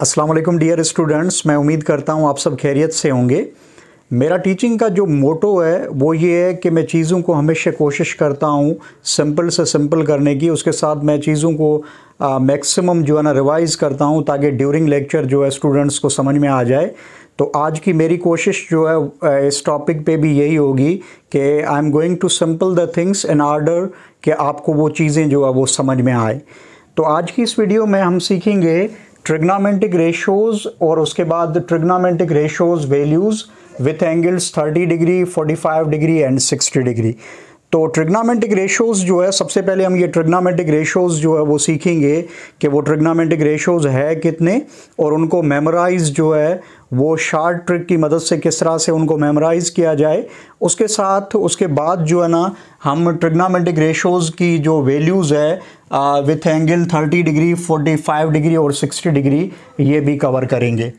Aslam dear students मैं उम्मीद करता हूँ आप सब खैरियत से होंगे मेरा टीचिंग का जो मोटो है वो ये है कि मैं चीज़ों को हमेशा कोशिश करता हूँ सिंपल से सिंपल करने की उसके साथ मैं चीज़ों को मैक्सिमम जो है ना रिवाइज़ करता हूँ ताकि ड्यूरिंग लेक्चर जो है स्टूडेंट्स को समझ में आ जाए तो आज की मेरी कोशिश जो है इस टॉपिक पे भी यही होगी कि I am going to simple the things in order कि आपको वो चीज़ें जो है वो समझ में आए तो आज की इस वीडियो में हम सीखेंगे ट्रिग्नामेंटिक रेशोज़ और उसके बाद trigonometric ratios values with angles 30 degree 45 degree and 60 degree तो ट्रिग्नामेंटिक रेशोज़ जो है सबसे पहले हम ये ट्रिग्नामेंटिक रेशोज़ जो है वो सीखेंगे कि वो ट्रिग्नामेंटिक रेशोज़ है कितने और उनको मेमोराइज जो है वो शार्ट ट्रिक की मदद से किस तरह से उनको मेमोराइज़ किया जाए उसके साथ उसके बाद जो है ना हम ट्रिग्नामेटिक रेशोज़ की जो वैल्यूज़ है विथ एंगल 30 डिग्री 45 डिग्री और 60 डिग्री ये भी कवर करेंगे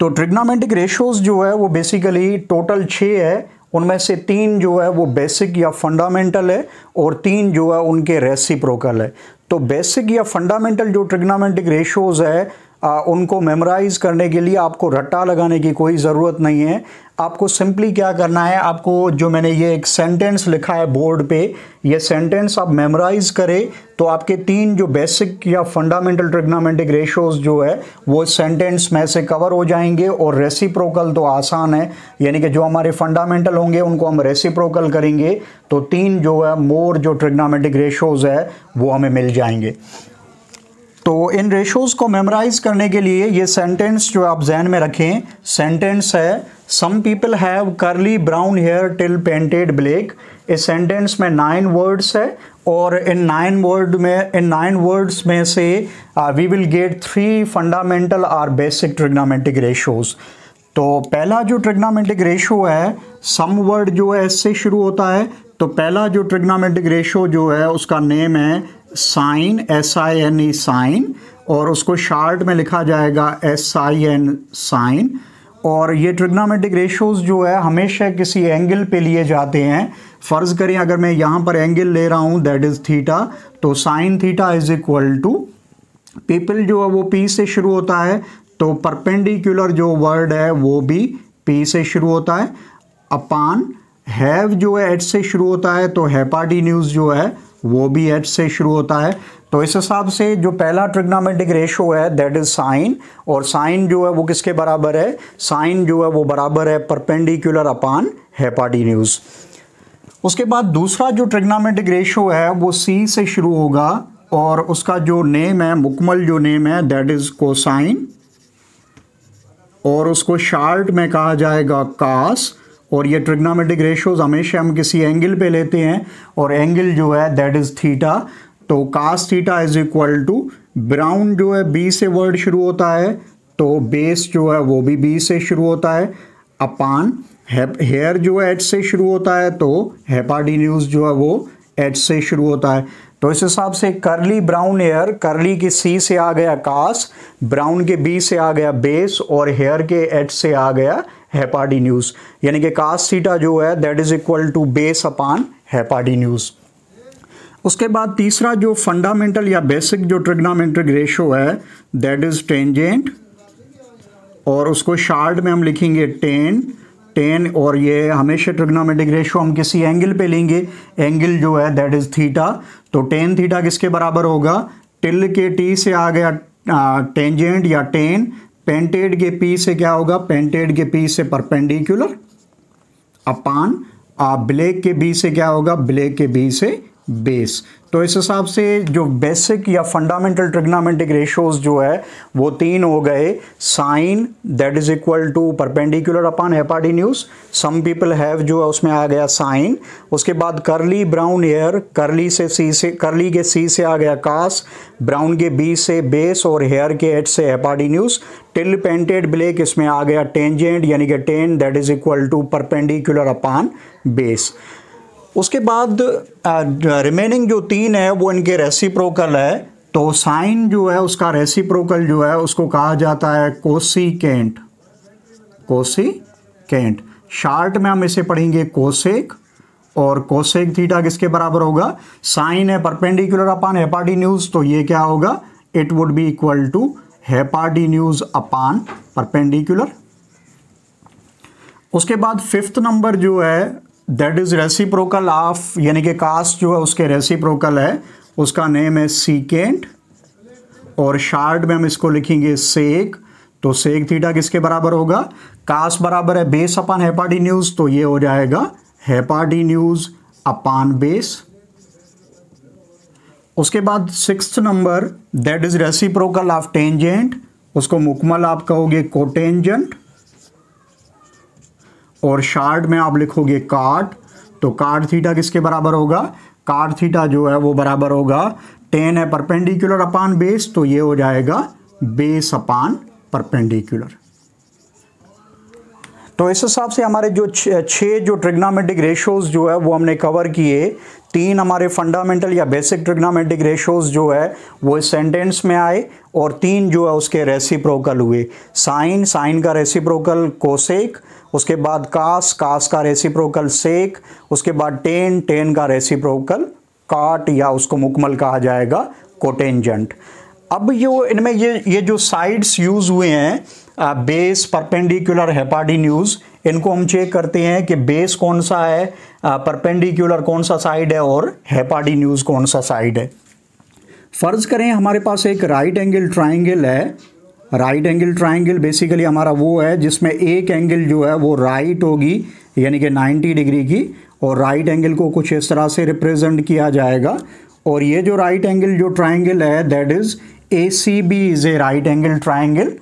तो ट्रिग्नामेटिक रेशोज़ जो है वो बेसिकली टोटल छः है उनमें से तीन जो है वो बेसिक या फंडामेंटल है और तीन जो है उनके रेसिप्रोकल है तो बेसिक या फंडामेंटल जो ट्रिग्नामेटिक रेशोज़ है आ, उनको मेमोराइज करने के लिए आपको रट्टा लगाने की कोई ज़रूरत नहीं है आपको सिंपली क्या करना है आपको जो मैंने ये एक सेंटेंस लिखा है बोर्ड पे ये सेंटेंस आप मेमोराइज करें तो आपके तीन जो बेसिक या फंडामेंटल ट्रिग्नामेंटिक रेशोज जो है वो सेंटेंस में से कवर हो जाएंगे और रेसिप्रोकल तो आसान है यानी कि जो हमारे फंडामेंटल होंगे उनको हम रेसिप्रोकल करेंगे तो तीन जो है मोर जो ट्रिग्नामेंटिक रेशोज है वो हमें मिल जाएंगे तो इन रेशोज़ को मेमोराइज करने के लिए ये सेंटेंस जो आप जहन में रखें सेंटेंस है some people have curly brown hair till painted black इस सेंटेंस में नाइन वर्ड्स है और इन नाइन वर्ड में इन नाइन वर्ड्स में से we will get three fundamental or basic trigonometric ratios तो पहला जो ट्रिग्नामेंटिक रेशो है सम वर्ड जो है इससे शुरू होता है तो पहला जो ट्रिग्नामेंटिक रेशो जो है उसका नेम है sine S I N E sine और उसको शार्ट में लिखा जाएगा एस आई एन साइन और ये ट्रिग्नोमेट्रिक रेशोज़ जो है हमेशा किसी एंगल पे लिए जाते हैं फ़र्ज़ करें अगर मैं यहाँ पर एंगल ले रहा हूँ दैट इज़ थीटा तो sine theta is equal to people जो है वो पी से शुरू होता है तो परपेंडिकुलर जो वर्ड है वो भी पी से शुरू होता है अपान हैव जो है एच से शुरू होता है तो हैपाटी न्यूज़ जो है वो भी एच से शुरू होता है तो इस हिसाब से जो पहला ट्रिग्नामेटिक रेशो है दैट इज साइन और साइन जो है वो किसके बराबर है साइन जो है वो बराबर है परपेंडिकुलर अपान न्यूज उसके बाद दूसरा जो ट्रिग्नामेटिक रेशो है वो सी से शुरू होगा और उसका जो नेम है मुकमल जो नेम है दैट इज कोसाइन और उसको शार्ट में कहा जाएगा कास और ये ट्रिग्नोमेटिक रेशोज़ हमेशा हम किसी एंगल पे लेते हैं और एंगल जो है दैट इज़ थीटा तो cos theta is equal to brown जो है बी से वर्ड शुरू होता है तो बेस जो है वो भी बी से शुरू होता है अपान हेयर जो है एच से शुरू होता है तो हेपाडीन्यूज जो है वो एच से शुरू होता है तो इस हिसाब से करली ब्राउन हेयर करली के सी से आ गया कास ब्राउन के बी से आ गया बेस और हेयर के एच से आ गया हेपाडी न्यूज यानी कि कास सीटा जो है that is equal to base upon hypotenuse उसके बाद तीसरा जो फंडामेंटल या बेसिक जो ट्रिग्नामेंट्रिक रेशो है दैट इज टेंजेंट और उसको शार्ट में हम लिखेंगे टेन टेन और ये हमेशा ट्रिग्नोमेट्रिक रेशो हम किसी एंगल पे लेंगे एंगल जो है दैट इज थीटा तो टेन थीटा किसके बराबर होगा टिल के टी से आ गया टेंजेंट या टेन पेंटेड के पी से क्या होगा पेंटेड के पी से परपेंडिकुलर अपान ब्लैक के बी से क्या होगा ब्लैक के बी से बेस तो इस हिसाब से जो बेसिक या फंडामेंटल ट्रिग्नामेंटिक रेशोज जो है वो तीन हो गए sine that is equal to perpendicular upon hypotenuse some people have जो है उसमें आ गया साइन उसके बाद करली ब्राउन हेयर करली से सी से करली के सी से आ गया कास ब्राउन के बी से बेस और हेयर के एच से न्यूज टिल पेंटेड ब्लैक इसमें आ गया टेंजेंट यानी कि tan that is equal to perpendicular upon base उसके बाद रिमेनिंग जो तीन है वो इनके रेसिप्रोकल है तो साइन जो है उसका रेसिप्रोकल जो है उसको कहा जाता है cosecant cosecant short में हम इसे पढ़ेंगे कोसेक और कोसेक थीटा किसके बराबर होगा साइन है परपेंडिकुलर अपान हेपाटी न्यूज तो ये क्या होगा it would be equal to hypotenuse upon perpendicular उसके बाद फिफ्थ नंबर जो है दैट इज़ रेसिप्रोकल ऑफ यानी कि कास्ट जो है उसके रेसिप्रोकल है उसका नेम है सीकेंट और शार्ट में हम इसको लिखेंगे सेक तो सेक थीटा किसके बराबर होगा कास बराबर है बेस अपान हेपाटी न्यूज़ तो ये हो जाएगा हैपाडी न्यूज़ अपान बेस उसके बाद six number that is reciprocal of tangent उसको मुकमल आप कहोगे कोटेंजेंट और शार्ट में आप लिखोगे काट तो काट थीटा किसके बराबर होगा काट थीटा जो है वो बराबर होगा टेन है परपेंडिकुलर अपान बेस तो ये हो जाएगा बेस अपान परपेंडिकुलर तो इस हिसाब से हमारे जो छः जो ट्रिग्नामेटिक रेशोज़ जो है वो हमने कवर किए तीन हमारे फंडामेंटल या बेसिक ट्रिग्नोमेट्रिक रेशोज जो है वो सेंटेंस में आए और तीन जो है उसके रेसिप्रोकल हुए साइन साइन का रेसिप्रोकल कोसेक उसके बाद कास कास का रेसिप्रोकल सेक उसके बाद टेन टेन का रेसिप्रोकल काट या उसको मुकमल कहा जाएगा कोटेंजेंट अब ये इनमें ये ये जो साइड्स यूज़ हुए हैं बेस परपेंडिकुलर हेपाडी न्यूज़ इनको हम चेक करते हैं कि बेस कौन सा है परपेंडिकुलर कौन सा साइड है और न्यूज़ कौन सा साइड है फर्ज करें हमारे पास एक राइट एंगल ट्राइंगल है राइट एंगल ट्राइंगल बेसिकली हमारा वो है जिसमें एक एंगल जो है वो राइट right होगी यानी कि 90 डिग्री की और राइट right एंगल को कुछ इस तरह से रिप्रेजेंट किया जाएगा और ये जो राइट right एंगल जो ट्राइंगल है that is A C B is a right angle triangle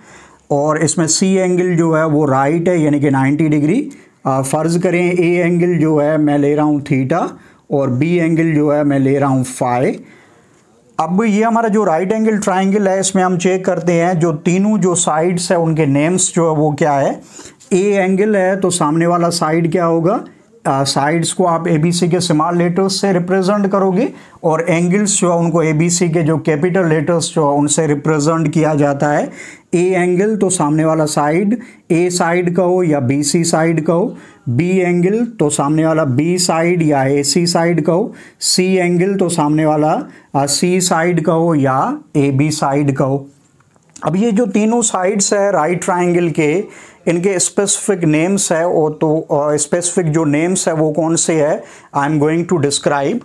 और इसमें सी एंगल जो है वो राइट है यानी कि 90 डिग्री फ़र्ज़ करें ए एंगल जो है मैं ले रहा हूँ थीटा और बी एंगल जो है मैं ले रहा हूँ फाइव अब ये हमारा जो राइट एंगल ट्राइंगल है इसमें हम चेक करते हैं जो तीनों जो साइड्स है उनके नेम्स जो है वो क्या है ए एंगल है तो सामने वाला साइड क्या होगा साइड्स को आप एबीसी के स्मॉल लेटर्स से रिप्रेजेंट करोगे और एंगल्स जो है उनको एबीसी के जो कैपिटल लेटर्स जो है उनसे रिप्रेजेंट किया जाता है ए एंगल तो सामने वाला साइड ए साइड का हो या बी सी साइड का हो बी एंगल तो सामने वाला बी साइड या ए सी साइड का हो सी एंगल तो सामने वाला सी साइड का हो या ए बी साइड का हो अब ये जो तीनों साइड्स है राइट ट्राइंगल के इनके स्पेसिफिक नेम्स है और तो स्पेसिफिक जो नेम्स है वो कौन से है I am going to describe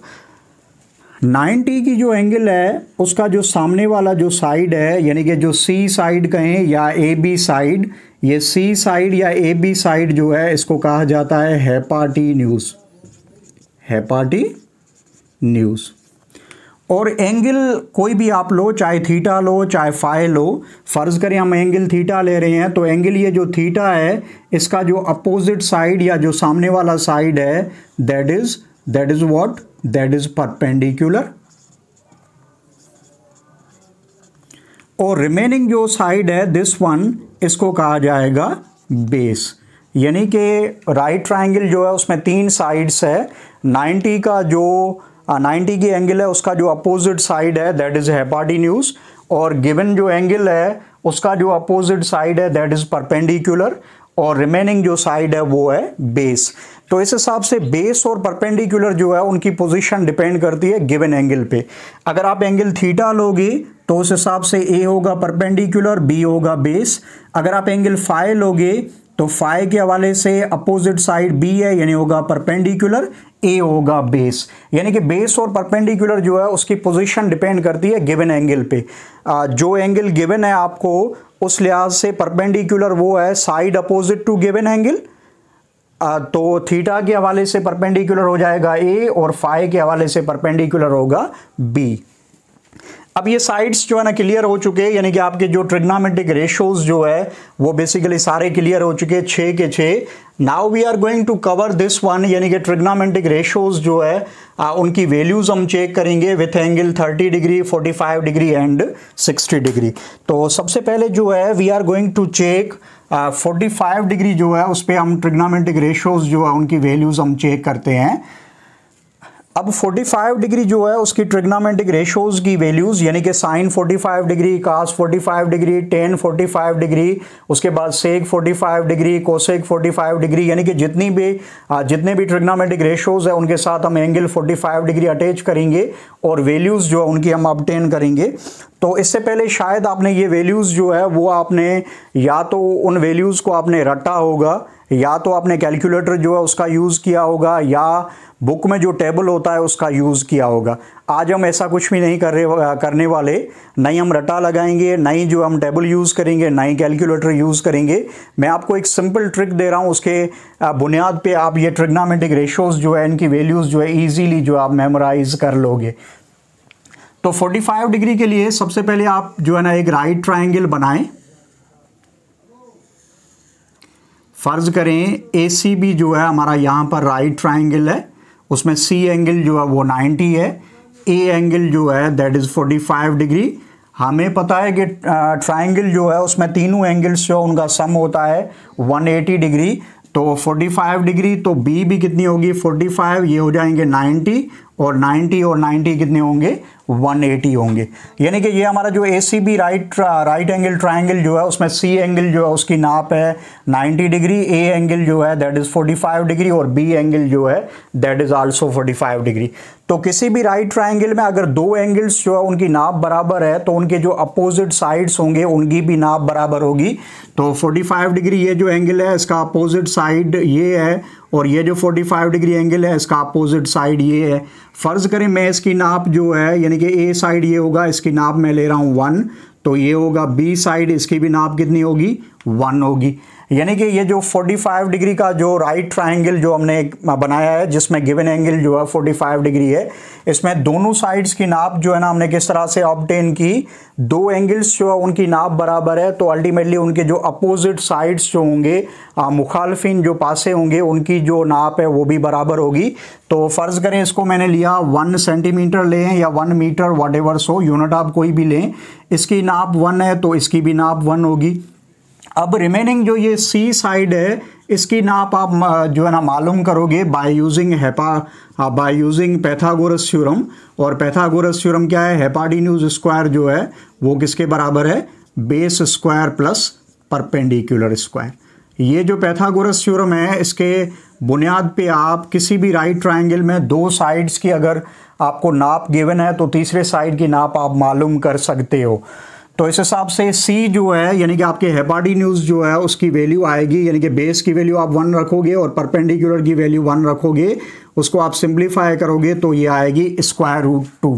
90 की जो एंगल है उसका जो सामने वाला जो साइड है यानी कि जो सी साइड कहें या ए बी साइड ये सी साइड या ए बी साइड जो है इसको कहा जाता है हैपाटी न्यूज़ हैपाटी न्यूज़ और एंगल कोई भी आप लो चाहे थीटा लो चाहे फाई लो फ़र्ज़ करें हम एंगल थीटा ले रहे हैं तो एंगल ये जो थीटा है इसका जो अपोजिट साइड या जो सामने वाला साइड है that is that is what that is perpendicular और रिमेनिंग जो साइड है दिस वन इसको कहा जाएगा बेस यानी कि राइट ट्राइंगल जो है उसमें तीन साइड्स है 90 का जो 90 हाँ, की एंगल है उसका जो अपोजिट साइड है दैट इज़ न्यूज और गिवन जो एंगल है उसका जो अपोजिट साइड है दैट इज़ परपेंडिकुलर और रिमेनिंग जो साइड है वो है बेस तो इस हिसाब से बेस और परपेंडिकुलर जो है उनकी पोजीशन डिपेंड करती है गिवन एंगल पे अगर आप एंगल थीटा लोगे तो उस हिसाब से ए होगा परपेंडिकुलर बी होगा बेस अगर आप एंगल फाइव लोगे तो फाइव के हवाले से अपोजिट साइड बी है यानी होगा परपेंडिकुलर ए होगा बेस यानी कि बेस और परपेंडिकुलर जो है उसकी पोजीशन डिपेंड करती है गिवन एंगल पे जो एंगल गिवन है आपको उस लिहाज से परपेंडिकुलर वो है side opposite to given angle तो थीटा के हवाले से परपेंडिकुलर हो जाएगा ए और फाइव के हवाले से परपेंडिकुलर होगा बी अब ये साइड्स जो है ना क्लियर हो चुके हैं यानी कि आपके जो ट्रिग्नामेटिक रेशोज जो है वो बेसिकली सारे क्लियर हो चुके हैं छः के छः now we are going to cover this one यानी कि ट्रिग्नामेटिक रेशोज जो है आ, उनकी वैल्यूज हम चेक करेंगे with angle 30 degree 45 degree and 60 degree तो सबसे पहले जो है we are going to check forty five degree जो है उस पर हम ट्रिग्नामेटिक रेशोज जो है उनकी वैल्यूज हम चेक करते हैं अब 45 डिग्री जो है उसकी ट्रिग्नामेटिक रेशोज की वैल्यूज यानी कि sine 45 degree cos 45 degree tan 45 degree उसके बाद सेक 45 डिग्री कोसेक 45 डिग्री यानी कि जितनी भी जितने भी ट्रिग्नामेटिक रेशोज है उनके साथ हम एंगल 45 डिग्री अटैच करेंगे और वैल्यूज़ जो है उनकी हम अपटेन करेंगे तो इससे पहले शायद आपने ये वैल्यूज़ जो है वो आपने या तो उन वैल्यूज़ को आपने रटा होगा या तो आपने कैलकुलेटर जो है उसका यूज़ किया होगा या बुक में जो टेबल होता है उसका यूज़ किया होगा आज हम ऐसा कुछ भी नहीं कर रहे करने वाले नहीं ही हम रटा लगाएंगे नहीं जो हम टेबल यूज़ करेंगे नहीं कैलकुलेटर यूज़ करेंगे मैं आपको एक सिंपल ट्रिक दे रहा हूँ उसके बुनियाद पे आप ये ट्रिग्नामेटिक रेशोज़ जो है इनकी वैल्यूज़ जो है ईजीली जो आप मेमोराइज़ कर लोगे तो फोर्टी डिग्री के लिए सबसे पहले आप जो है ना एक राइट ट्राइंगल बनाएं फ़र्ज़ करें ए सी भी जो है हमारा यहाँ पर राइट ट्राइंगल है उसमें सी एंगल जो है वो 90 है ए एंगल जो है दैट इज़ 45 डिग्री हमें पता है कि ट्राइंगल जो है उसमें तीनों एंगल्स जो उनका सम होता है 180 डिग्री तो 45 डिग्री तो बी भी कितनी होगी 45 ये हो जाएंगे 90 और 90 और 90 कितने होंगे 180 होंगे यानी कि ये हमारा जो A C B right right angle triangle जो है उसमें सी एंगल जो है उसकी नाप है 90 डिग्री ए एंगल जो है दैट इज़ 45 डिग्री और बी एंगल जो है दैट इज़ आल्सो 45 डिग्री तो किसी भी राइट ट्राइंगल में अगर दो एंगल्स जो है उनकी नाप बराबर है तो उनके जो अपोजिट साइड्स होंगे उनकी भी नाप बराबर होगी तो 45 डिग्री ये जो एंगल है इसका अपोजिट साइड ये है और ये जो 45 डिग्री एंगल है इसका अपोजिट साइड ये है फ़र्ज़ करें मैं इसकी नाप जो है यानी कि ए साइड ये होगा इसकी नाप मैं ले रहा हूँ वन तो ये होगा बी साइड इसकी भी नाप कितनी होगी वन होगी यानी कि ये जो 45 डिग्री का जो राइट ट्राइंगल जो हमने बनाया है जिसमें गिवन एंगल जो है 45 डिग्री है इसमें दोनों साइड्स की नाप जो है ना हमने किस तरह से ऑप्टेन की दो एंगल्स जो है उनकी नाप बराबर है तो अल्टीमेटली उनके जो अपोजिट साइड्स जो होंगे मुखालफिन जो पासे होंगे उनकी जो नाप है वो भी बराबर होगी तो फ़र्ज़ करें इसको मैंने लिया वन सेंटीमीटर लें या one metre whatever so unit आप कोई भी लें इसकी नाप वन है तो इसकी भी नाप वन होगी अब रिमेनिंग जो ये सी साइड है इसकी नाप आप जो है ना मालूम करोगे बाय यूजिंग हैपा बाय यूजिंग पैथागोरस थ्योरम और पैथागोरस थ्योरम क्या है हेपाडिन्यूज स्क्वायर जो है वो किसके बराबर है base square plus perpendicular square ये जो पैथागोरस थ्योरम है इसके बुनियाद पे आप किसी भी राइट ट्राइंगल में दो साइड्स की अगर आपको नाप गिवन है तो तीसरे साइड की नाप आप मालूम कर सकते हो तो इस हिसाब से सी जो है यानी कि आपके हेपाडी न्यूज़ जो है उसकी वैल्यू आएगी यानी कि बेस की वैल्यू आप वन रखोगे और परपेंडिकुलर की वैल्यू वन रखोगे उसको आप सिंप्लीफाई करोगे तो ये आएगी स्क्वायर रूट टू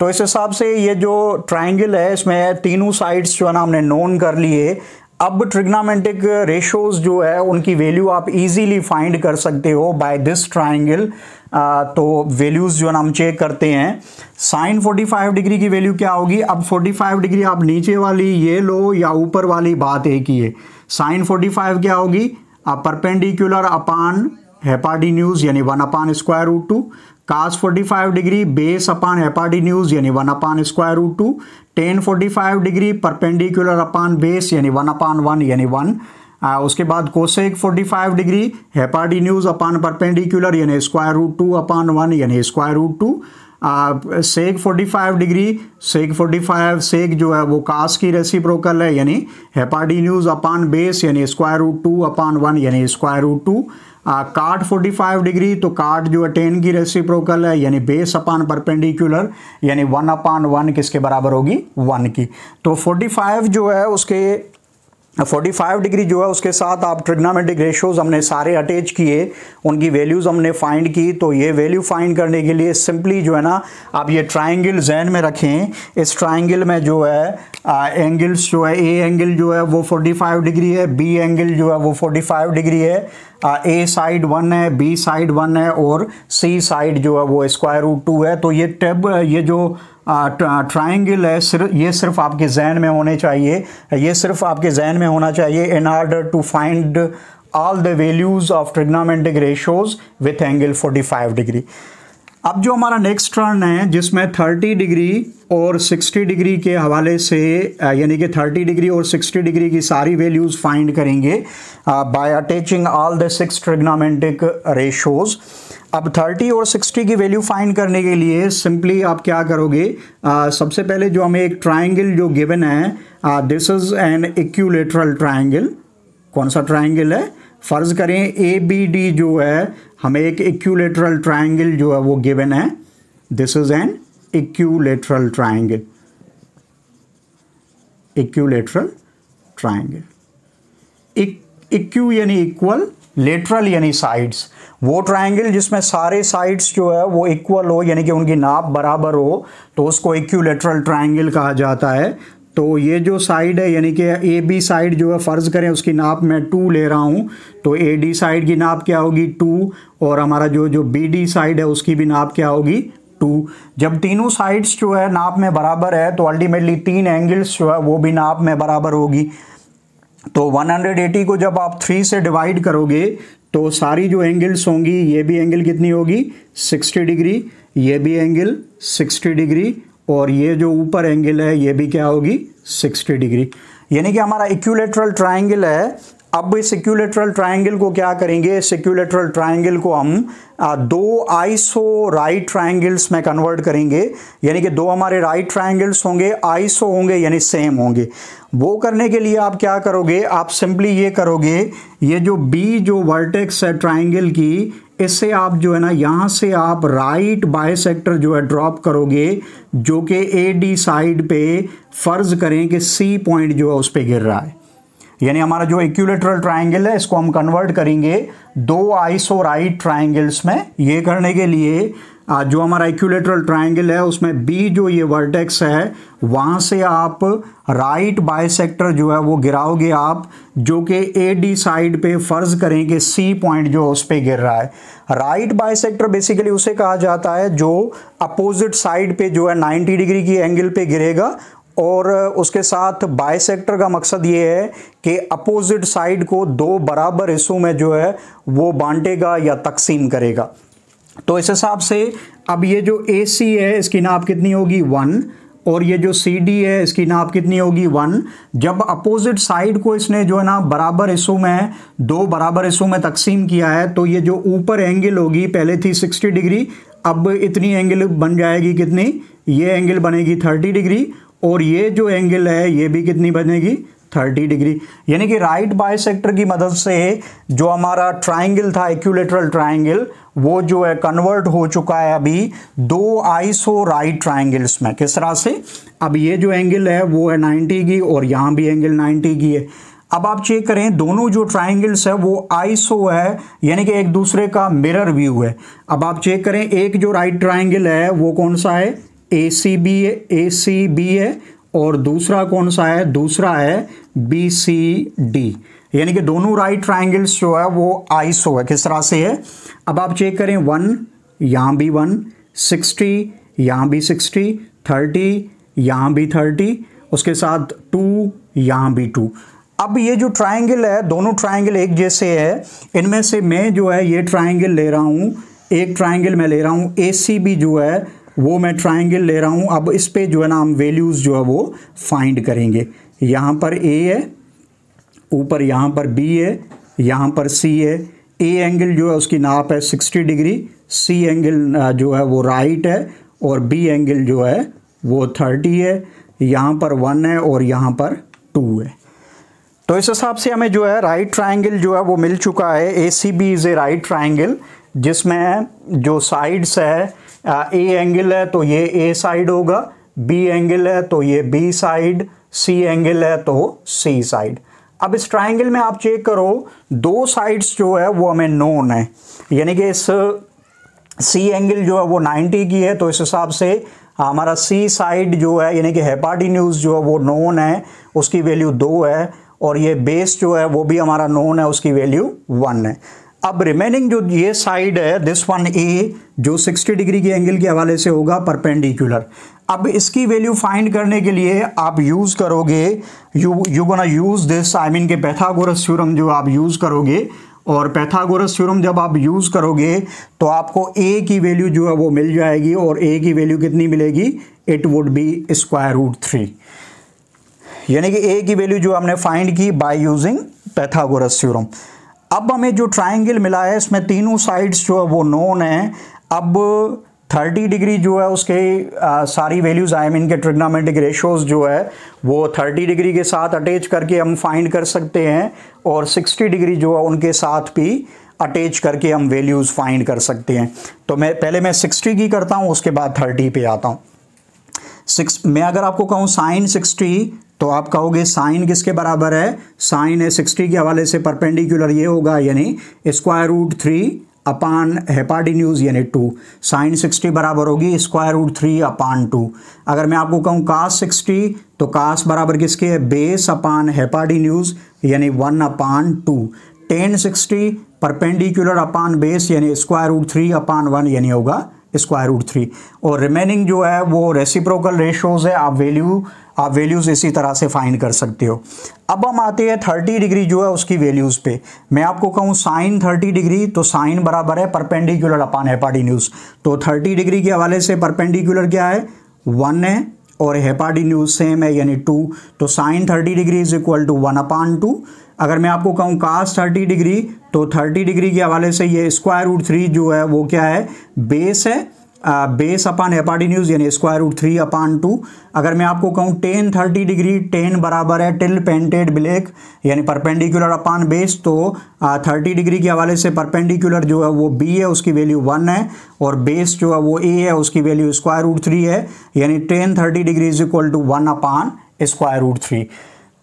तो इस हिसाब से ये जो ट्राइंगल है इसमें तीनों साइड्स जो है ना हमने नोन कर लिए अब ट्रिग्नामेंटिक रेशोज जो है उनकी वैल्यू आप इजीली फाइंड कर सकते हो बाय दिस ट्राइंगल तो वैल्यूज़ जो हम चेक करते हैं साइन 45 डिग्री की वैल्यू क्या होगी अब 45 डिग्री आप नीचे वाली ये लो या ऊपर वाली बात एक ही है साइन 45 क्या होगी परपेंडिकुलर अपान हेपाडी न्यूज़ यानी one upon square root two cos 45 degree base upon news यानी one upon square root two tan forty five degree perpendicular upon base यानी वन अपान वन यानी वन उसके बाद cosec 45 degree hypotenuse upon perpendicular यानी square root two upon one यानी square root two sec 45 degree sec 45 sec जो है वो cos की रेसिप्रोकल है यानी न्यूज अपान बेस यानी square root two upon one यानी square root two cot 45 degree तो काट जो है टेन की रेसिप्रोकल है यानी बेस अपान परपेंडिकुलर यानी वन अपान वन किसके बराबर होगी वन की तो 45 जो है उसके 45 डिग्री जो है उसके साथ आप ट्रिग्नामेटिक रेशियोज हमने सारे अटैच किए उनकी वैल्यूज़ हमने फाइंड की तो ये वैल्यू फाइंड करने के लिए सिंपली जो है ना आप ये ट्राइंगल जहन में रखें इस ट्राइंगल में जो है एंगल्स जो है ए एंगल जो है वो 45 डिग्री है बी एंगल जो है वो 45 डिग्री है ए साइड वन है बी साइड वन है और सी साइड जो है वो स्क्वायर रूट टू है तो ये टेब ये जो ट्राइंगल है सिर्फ ये सिर्फ आपके जहन में होने चाहिए ये सिर्फ आपके जहन में होना चाहिए in order to find all the values of trigonometric ratios with angle 45 degree अब जो हमारा नेक्स्ट टर्न है जिसमें 30 डिग्री और 60 डिग्री के हवाले से यानी कि 30 डिग्री और 60 डिग्री की सारी वैल्यूज़ फाइंड करेंगे by attaching all the six trigonometric ratios अब 30 और 60 की वैल्यू फाइंड करने के लिए सिंपली आप क्या करोगे आ, सबसे पहले जो हमें एक ट्राइंगल जो गिवन है this is an equilateral triangle कौन सा ट्राइंगल है फ़र्ज़ करें ए बी डी जो है हमें एक इक्यूलेटरल ट्राइंगल जो है वो गिवन है this is an equilateral triangle equilateral triangle equi यानी इक्वल लेटरल यानी साइड्स वो ट्रायंगल जिसमें सारे साइड्स जो है वो इक्वल हो यानी कि उनकी नाप बराबर हो तो उसको लेटरल ट्रायंगल कहा जाता है तो ये जो साइड है यानी कि ए बी साइड जो है फ़र्ज़ करें उसकी नाप मैं टू ले रहा हूँ तो ए डी साइड की नाप क्या होगी टू और हमारा जो जो बी डी साइड है उसकी भी नाप क्या होगी टू जब तीनों साइड्स जो है नाप में बराबर है तो अल्टीमेटली तीन एंगल्स जो है वो भी नाप में बराबर होगी तो 180 को जब आप थ्री से डिवाइड करोगे तो सारी जो एंगल्स होंगी ये भी एंगल कितनी होगी 60 डिग्री ये भी एंगल 60 डिग्री और ये जो ऊपर एंगल है ये भी क्या होगी 60 डिग्री यानी कि हमारा इक्यूलेटरल ट्राइंगल है अब इस सिक्यूलेट्रल ट्राइंगल को क्या करेंगे सिक्यूलेट्रल ट्राइंगल को हम दो आइसो राइट ट्राइंगल्स में कन्वर्ट करेंगे यानी कि दो हमारे राइट ट्राइंगल्स होंगे आइसो होंगे यानी सेम होंगे वो करने के लिए आप क्या करोगे आप सिंपली ये करोगे ये जो बी जो वर्टेक्स है ट्राइंगल की इससे आप जो है ना यहाँ से आप राइट बाय सेक्टर जो है ड्रॉप करोगे जो कि ए डी साइड पर फर्ज करें कि सी पॉइंट जो है उस पर गिर रहा है यानी हमारा जो इक्यूलेटरल ट्राइंगल है इसको हम कन्वर्ट करेंगे दो राइट ट्राइंगल्स में ये करने के लिए जो हमारा इक्यूलेटरल ट्राइंगल है उसमें बी जो ये वर्टेक्स है वहाँ से आप राइट बाइसेक्टर जो है वो गिराओगे आप जो कि ए डी साइड पे फर्ज करें कि सी पॉइंट जो उस पर गिर रहा है राइट बाइसेक्टर बेसिकली उसे कहा जाता है जो अपोजिट साइड पे जो है 90 डिग्री की एंगल पे गिरेगा और उसके साथ बायसेक्टर का मकसद ये है कि अपोजिट साइड को दो बराबर हिस्सों में जो है वो बांटेगा या तकसीम करेगा तो इस हिसाब से अब ये जो ए सी है इसकी नाप कितनी होगी वन और ये जो सी डी है इसकी नाप कितनी होगी वन जब अपोजिट साइड को इसने जो है ना बराबर हिस्सों में दो बराबर हिस्सों में तकसीम किया है तो ये जो ऊपर एंगल होगी पहले थी सिक्सटी डिग्री अब इतनी एंगल बन जाएगी कितनी ये एंगल बनेगी थर्टी डिग्री और ये जो एंगल है ये भी कितनी बनेगी 30 डिग्री यानी कि राइट बाय की मदद से जो हमारा ट्राइंगल था एक्यूलेटरल ट्राइंगल वो जो है कन्वर्ट हो चुका है अभी दो आइसो राइट ट्राइंगल्स में किस तरह से अब ये जो एंगल है वो है 90 की और यहाँ भी एंगल 90 की है अब आप चेक करें दोनों जो ट्राइंगल्स है वो आइसो है यानी कि एक दूसरे का मिरर व्यू है अब आप चेक करें एक जो राइट ट्राइंगल है वो कौन सा है A C B A C B है और दूसरा कौन सा है दूसरा है बी सी डी यानी कि दोनों राइट ट्राइंगल्स जो है वो आइसो है किस तरह से है अब आप चेक करें वन यहाँ भी वन सिक्सटी यहाँ भी सिक्सटी थर्टी यहाँ भी थर्टी उसके साथ टू यहाँ भी टू अब ये जो ट्राइंगल है दोनों ट्राइंगल एक जैसे है इनमें से मैं जो है ये ट्राइंगल ले रहा हूँ एक ट्राइंगल मैं ले रहा हूँ ए सी जो है वो मैं ट्राइंगल ले रहा हूँ अब इस पर जो है ना हम वैल्यूज़ जो है वो फाइंड करेंगे यहाँ पर ए है ऊपर यहाँ पर बी है यहाँ पर सी है ए एंगल जो है उसकी नाप है 60 डिग्री सी एंगल जो है वो राइट है और बी एंगल जो है वो 30 है यहाँ पर वन है और यहाँ पर टू है तो इस हिसाब से हमें जो है राइट ट्राइंगल जो है वो मिल चुका है A C B is a right triangle जिसमें जो साइड्स है ए एंगल है तो ये ए साइड होगा बी एंगल है तो ये बी साइड सी एंगल है तो सी साइड अब इस ट्राइंगल में आप चेक करो दो साइड्स जो है वो हमें नोन है यानी कि इस सी एंगल जो है वो 90 की है तो इस हिसाब से हमारा सी साइड जो है यानी कि न्यूज जो है वो नोन है उसकी वैल्यू दो है और ये बेस जो है वो भी हमारा नोन है उसकी वैल्यू वन है अब रिमेनिंग जो ये साइड है दिस वन ए जो 60 डिग्री के एंगल के हवाले से होगा परपेंडिकुलर अब इसकी वैल्यू फाइंड करने के लिए आप यूज़ करोगे you you gonna use this I mean के पैथागोरस थ्योरम जो आप यूज़ करोगे और पैथागोरस थ्योरम जब आप यूज़ करोगे तो आपको ए की वैल्यू जो है वो मिल जाएगी और ए की वैल्यू कितनी मिलेगी it would be square root three यानी कि ए की वैल्यू जो हमने फाइंड की बाय यूजिंग पैथागोरस थ्योरम अब हमें जो ट्राइंगल मिला है इसमें तीनों साइड्स जो है वो नोन हैं अब 30 डिग्री जो है उसके आ, सारी वैल्यूज़ आई मीन के ट्रिग्नामेटिक रेशोज़ जो है वो 30 डिग्री के साथ अटैच करके हम फाइंड कर सकते हैं और 60 डिग्री जो है उनके साथ भी अटैच करके हम वैल्यूज़ फाइंड कर सकते हैं तो मैं पहले मैं 60 की करता हूँ उसके बाद 30 पे आता हूँ सिक्स मैं अगर आपको कहूँ साइन सिक्सटी तो आप कहोगे साइन किसके बराबर है साइन है सिक्सटी के हवाले से परपेंडिकुलर ये होगा यानी square root three upon news यानी टू साइन सिक्सटी बराबर होगी square root three upon two अगर मैं आपको कहूँ कास सिक्सटी तो कास बराबर किसके है बेस अपान न्यूज़ यानी one upon two tan sixty perpendicular upon base यानी square root three upon one यानी होगा स्क्वायर रूट थ्री और रिमेनिंग जो है वो रेसिप्रोकल रेशोज़ है आप वैल्यू आप वैल्यूज़ इसी तरह से फाइंड कर सकते हो अब हम आते हैं थर्टी डिग्री जो है उसकी वैल्यूज़ पे मैं आपको कहूँ साइन थर्टी डिग्री तो साइन बराबर है परपेंडिकुलर अपान न्यूज तो थर्टी डिग्री के हवाले से परपेंडिकुलर क्या है वन है और न्यूज सेम है यानी टू तो sine thirty degree is equal to one upon two अगर मैं आपको कहूँ कास थर्टी डिग्री तो थर्टी डिग्री के हवाले से ये स्क्वायर रूट थ्री जो है वो क्या है बेस है आ, बेस अपान न्यूज यानी square root three upon two अगर मैं आपको कहूँ टेन थर्टी डिग्री टेन बराबर है टिल पेंटेड ब्लैक यानी परपेंडिकुलर अपान बेस तो थर्टी डिग्री के हवाले से परपेंडिकुलर जो है वो बी है उसकी वैल्यू वन है और बेस जो है वो ए है उसकी वैल्यू स्क्वायर रूट थ्री है यानी tan thirty degree is equal to one upon square root three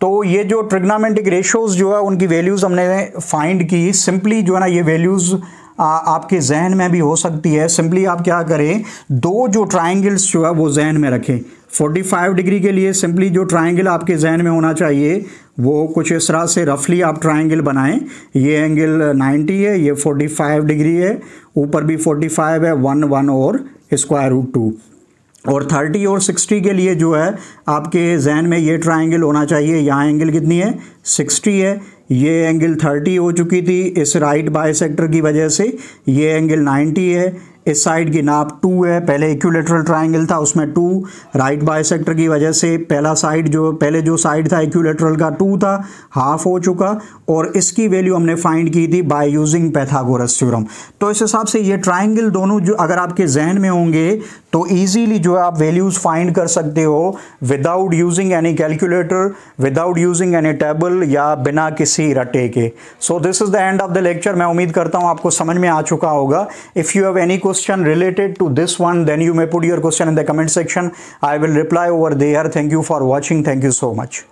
तो ये जो ट्रिग्नामेंटिक रेशोज़ जो है उनकी वैल्यूज़ हमने फाइंड की सिंपली जो है ना ये वैल्यूज़ आपके जहन में भी हो सकती है सिंपली आप क्या करें दो जो ट्राइंगल्स जो है वो जहन में रखें 45 डिग्री के लिए सिंपली जो ट्राइंगल आपके जहन में होना चाहिए वो कुछ इस तरह से रफली आप ट्राइंगल बनाएं ये एंगल 90 है ये 45 डिग्री है ऊपर भी 45 है वन वन और स्क्वायर रूट टू और 30 और 60 के लिए जो है आपके जहन में ये ट्रायंगल होना चाहिए यहाँ एंगल कितनी है 60 है ये एंगल 30 हो चुकी थी इस राइट बाय की वजह से ये एंगल 90 है इस साइड की नाप 2 है पहले इक्यूलेटरल ट्राइंगल था उसमें 2 राइट बाय की वजह से पहला साइड जो पहले जो साइड था इक्यूलेटरल का 2 था हाफ हो चुका और इसकी वैल्यू हमने फाइंड की थी बाय यूजिंग पैथागोरस थ्योरम तो इस हिसाब से ये ट्राइंगल दोनों जो अगर आपके जहन में होंगे तो ईजीली जो है आप वैल्यूज़ फाइंड कर सकते हो without using any calculator without using any table बिल्कुल या बिना किसी रटे के so this is the end of the lecture मैं उम्मीद करता हूँ आपको समझ में आ चुका होगा if you have any question related to this one then you may put your question in the comment section I will reply over there thank you for watching thank you so much